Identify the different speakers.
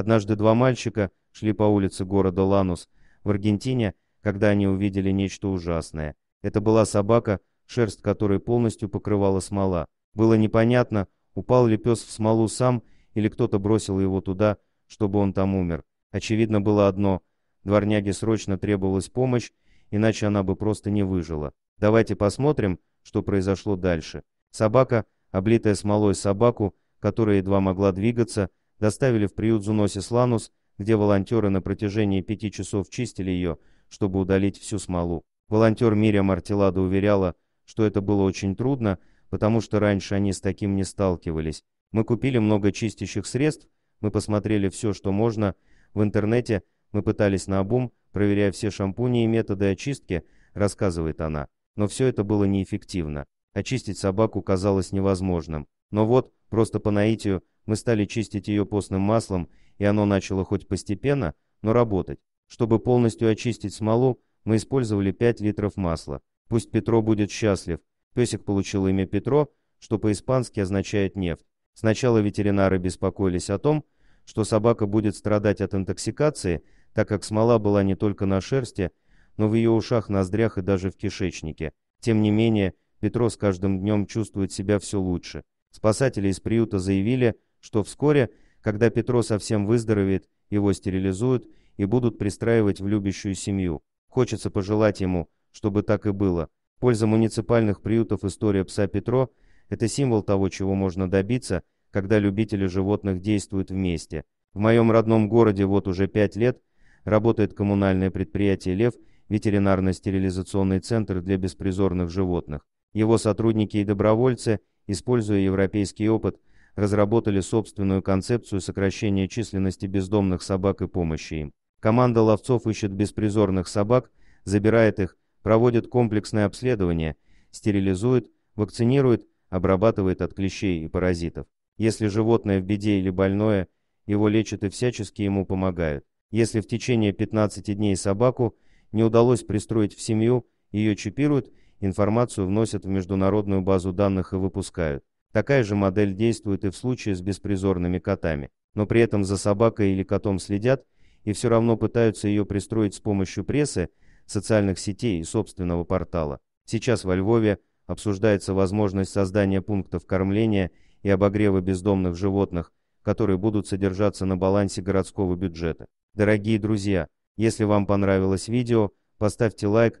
Speaker 1: Однажды два мальчика шли по улице города Ланус в Аргентине, когда они увидели нечто ужасное. Это была собака, шерсть которой полностью покрывала смола. Было непонятно, упал ли пес в смолу сам или кто-то бросил его туда, чтобы он там умер. Очевидно было одно – дворняге срочно требовалась помощь, иначе она бы просто не выжила. Давайте посмотрим, что произошло дальше. Собака, облитая смолой собаку, которая едва могла двигаться – доставили в приют Зуносис Ланус, где волонтеры на протяжении пяти часов чистили ее, чтобы удалить всю смолу. Волонтер Мирия Мартилада уверяла, что это было очень трудно, потому что раньше они с таким не сталкивались. Мы купили много чистящих средств, мы посмотрели все, что можно. В интернете мы пытались на обум, проверяя все шампуни и методы очистки, рассказывает она. Но все это было неэффективно. Очистить собаку казалось невозможным. Но вот, просто по наитию, мы стали чистить ее постным маслом, и оно начало хоть постепенно, но работать. Чтобы полностью очистить смолу, мы использовали 5 литров масла. Пусть Петро будет счастлив. Песик получил имя Петро, что по-испански означает нефть. Сначала ветеринары беспокоились о том, что собака будет страдать от интоксикации, так как смола была не только на шерсти, но в ее ушах, ноздрях и даже в кишечнике. Тем не менее, Петро с каждым днем чувствует себя все лучше. Спасатели из приюта заявили, что вскоре, когда Петро совсем выздоровеет, его стерилизуют и будут пристраивать в любящую семью. Хочется пожелать ему, чтобы так и было. Польза муниципальных приютов «История пса Петро» — это символ того, чего можно добиться, когда любители животных действуют вместе. В моем родном городе вот уже пять лет работает коммунальное предприятие «Лев» ветеринарно-стерилизационный центр для беспризорных животных. Его сотрудники и добровольцы — используя европейский опыт, разработали собственную концепцию сокращения численности бездомных собак и помощи им. Команда ловцов ищет беспризорных собак, забирает их, проводит комплексное обследование, стерилизует, вакцинирует, обрабатывает от клещей и паразитов. Если животное в беде или больное, его лечат и всячески ему помогают. Если в течение 15 дней собаку не удалось пристроить в семью, ее чипируют информацию вносят в международную базу данных и выпускают. Такая же модель действует и в случае с беспризорными котами, но при этом за собакой или котом следят и все равно пытаются ее пристроить с помощью прессы, социальных сетей и собственного портала. Сейчас во Львове обсуждается возможность создания пунктов кормления и обогрева бездомных животных, которые будут содержаться на балансе городского бюджета. Дорогие друзья, если вам понравилось видео, поставьте лайк,